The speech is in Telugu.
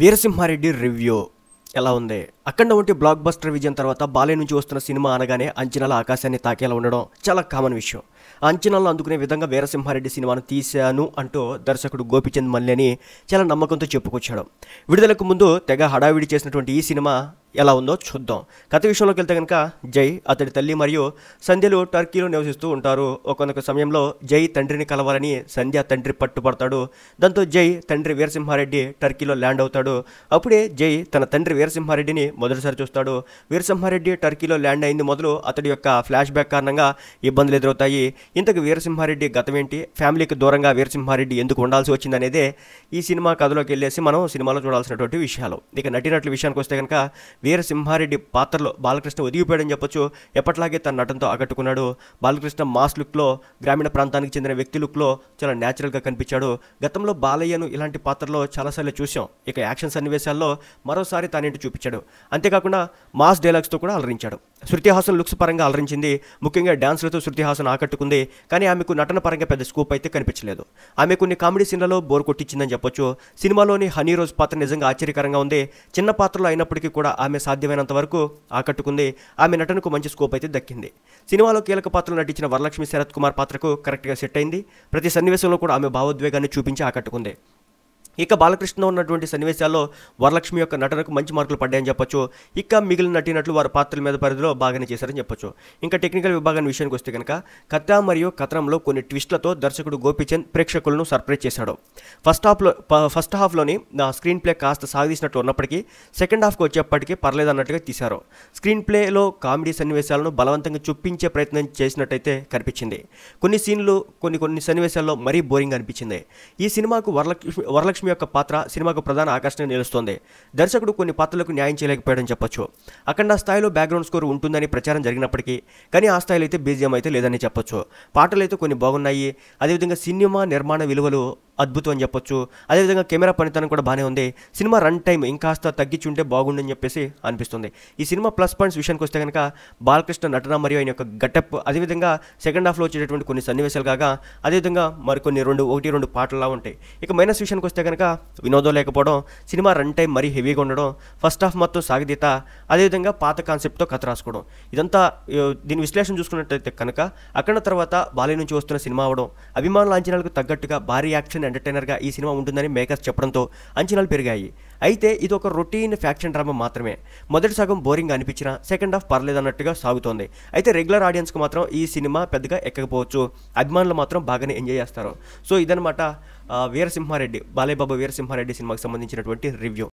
వీరసింహారెడ్డి రివ్యూ ఎలా ఉంది అఖండ వంటి బ్లాక్ బస్టర్ విజయం తర్వాత బాలే నుంచి వస్తున్న సినిమా అనగానే అంచనాల ఆకాశాన్ని తాకేలా ఉండడం చాలా కామన్ విషయం అంచనాలను అందుకునే విధంగా వీరసింహారెడ్డి సినిమాను తీశాను అంటూ దర్శకుడు గోపిచంద్ అని చాలా నమ్మకంతో చెప్పుకొచ్చాడు విడుదలకు ముందు తెగ హడావిడి చేసినటువంటి ఈ సినిమా ఎలా ఉందో చూద్దాం కథ విషయంలోకి వెళ్తే కనుక జై అతడి తల్లి మరియు సంధ్యలు టర్కీలో నివసిస్తూ ఉంటారు ఒకనొక సమయంలో జై తండ్రిని కలవాలని సంధ్య తండ్రి పట్టుబడతాడు దాంతో జై తండ్రి వీరసింహారెడ్డి టర్కీలో ల్యాండ్ అవుతాడు అప్పుడే జై తన తండ్రి వీరసింహారెడ్డిని మొదటిసారి చూస్తాడు వీరసింహారెడ్డి టర్కీలో ల్యాండ్ అయింది మొదలు అతడి యొక్క ఫ్లాష్ బ్యాక్ కారణంగా ఇబ్బందులు ఎదురవుతాయి ఇంతకు వీరసింహారెడ్డి గతమేంటి ఫ్యామిలీకి దూరంగా వీరసింహారెడ్డి ఎందుకు ఉండాల్సి వచ్చిందనేదే ఈ సినిమా కథలోకి వెళ్ళేసి మనం సినిమాలో చూడాల్సినటువంటి విషయాలు ఇక నటినట్ల విషయానికి వస్తే కనుక వీరసింహారెడ్డి పాత్రలో బాలకృష్ణ ఒదిగిపోయాడని చెప్పొచ్చు ఎప్పట్లాగే తన నటనతో ఆకట్టుకున్నాడు బాలకృష్ణ మాస్ లుక్లో గ్రామీణ ప్రాంతానికి చెందిన వ్యక్తి లుక్లో చాలా న్యాచురల్గా కనిపించాడు గతంలో బాలయ్యను ఇలాంటి పాత్రలో చాలాసార్లు చూసాం ఇక యాక్షన్ సన్నివేశాల్లో మరోసారి తానేంటి చూపించాడు అంతేకాకుండా మాస్ డైలాగ్స్తో కూడా అలరించాడు శృతిహాసన్ లుక్స్ పరంగా అలరించింది ముఖ్యంగా డ్యాన్స్లతో శృతిహాసన్ ఆకట్టుకుంది కానీ ఆమెకు నటన పరంగా పెద్ద స్కోప్ అయితే కనిపించలేదు ఆమె కొన్ని కామెడీ సీన్లలో బోర్ కొట్టించిందని చెప్పొచ్చు సినిమాలోని హనీ రోజ్ పాత్ర నిజంగా ఆశ్చర్యకరంగా ఉంది చిన్న పాత్రలో అయినప్పటికీ కూడా ఆమె ఆమె సాధ్యమైనంత వరకు ఆకట్టుకుంది ఆమె నటనకు మంచి స్కోప్ అయితే దక్కింది సినిమాలో కీలక పాత్రలు నటించిన వరలక్ష్మి శరత్ కుమార్ పాత్రకు కరెక్ట్గా సెట్ అయింది ప్రతి సన్నివేశంలో కూడా ఆమె భావోద్వేగాన్ని చూపించి ఆకట్టుకుంది ఇక బాలకృష్ణ ఉన్నటువంటి సన్నివేశాల్లో వరలక్ష్మి యొక్క నటనకు మంచి మార్కులు పడ్డాయని చెప్పొచ్చు ఇక మిగిలిన నటినట్లు వారి పాత్రల మీద పరిధిలో బాగానే చేశారని చెప్పొచ్చు ఇంకా టెక్నికల్ విభాగాన్ని విషయానికి వస్తే కనుక కథ మరియు కథనంలో కొన్ని ట్విస్ట్లతో దర్శకుడు గోపీచంద్ ప్రేక్షకులను సర్ప్రైజ్ చేశాడు ఫస్ట్ హాఫ్లో ఫస్ట్ హాఫ్లోని స్క్రీన్ ప్లే కాస్త సాగదీసినట్లు ఉన్నప్పటికీ సెకండ్ హాఫ్కి వచ్చేప్పటికీ పర్లేదు అన్నట్టుగా తీశారు స్క్రీన్ ప్లేలో కామెడీ సన్నివేశాలను బలవంతంగా చూపించే ప్రయత్నం చేసినట్టయితే కనిపించింది కొన్ని సీన్లు కొన్ని కొన్ని సన్నివేశాల్లో మరీ బోరింగ్ అనిపించింది ఈ సినిమాకు వరలక్ష్మి వరలక్ష్మి లక్ష్మి యొక్క పాత్ర సినిమాకు ప్రధాన ఆకర్షణ నిలుస్తోంది దర్శకుడు కొన్ని పాత్రలకు న్యాయం చేయలేకపోయాడని చెప్పొచ్చు అఖండ స్థాయిలో బ్యాక్గ్రౌండ్ స్కోర్ ఉంటుందని ప్రచారం జరిగినప్పటికీ కానీ ఆ స్థాయిలో అయితే బీజియం అయితే లేదని చెప్పొచ్చు పాటలు అయితే కొన్ని బాగున్నాయి అదేవిధంగా సినిమా నిర్మాణ విలువలు అద్భుతం అని చెప్పొచ్చు అదేవిధంగా కెమెరా పనితనం కూడా బాగానే ఉంది సినిమా రన్ టైం ఇంకాస్త ఉంటే బాగుండని చెప్పేసి అనిపిస్తుంది ఈ సినిమా ప్లస్ పాయింట్స్ విషయానికి వస్తే కనుక బాలకృష్ణ నటన మరియు ఆయన యొక్క గటప్ అదేవిధంగా సెకండ్ హాఫ్లో వచ్చేటటువంటి కొన్ని సన్నివేశాలు కాగా అదేవిధంగా మరికొన్ని రెండు ఒకటి రెండు పాటలా ఉంటాయి ఇక మైనస్ విషయానికి వస్తే కనుక వినోదం లేకపోవడం సినిమా రన్ టైం మరీ హెవీగా ఉండడం ఫస్ట్ హాఫ్ మొత్తం సాగదీత అదేవిధంగా పాత కాన్సెప్ట్తో కథ రాసుకోవడం ఇదంతా దీని విశ్లేషణ చూసుకున్నట్లయితే కనుక అక్కడ తర్వాత బాలీ నుంచి వస్తున్న సినిమా అవడం అభిమానుల అంచనాలకు తగ్గట్టుగా భారీ యాక్షన్ ఎంటర్టైనర్ ఎంటర్టైనర్గా ఈ సినిమా ఉంటుందని మేకర్స్ చెప్పడంతో అంచనాలు పెరిగాయి అయితే ఇది ఒక రొటీన్ ఫ్యాక్షన్ డ్రామా మాత్రమే మొదటి సగం బోరింగ్ అనిపించినా సెకండ్ హాఫ్ పర్లేదన్నట్టుగా సాగుతోంది అయితే రెగ్యులర్ ఆడియన్స్కి మాత్రం ఈ సినిమా పెద్దగా ఎక్కకపోవచ్చు అభిమానులు మాత్రం బాగానే ఎంజాయ్ చేస్తారు సో ఇదనమాట వీరసింహారెడ్డి బాలయ్యబాబు వీరసింహారెడ్డి సినిమాకి సంబంధించినటువంటి రివ్యూ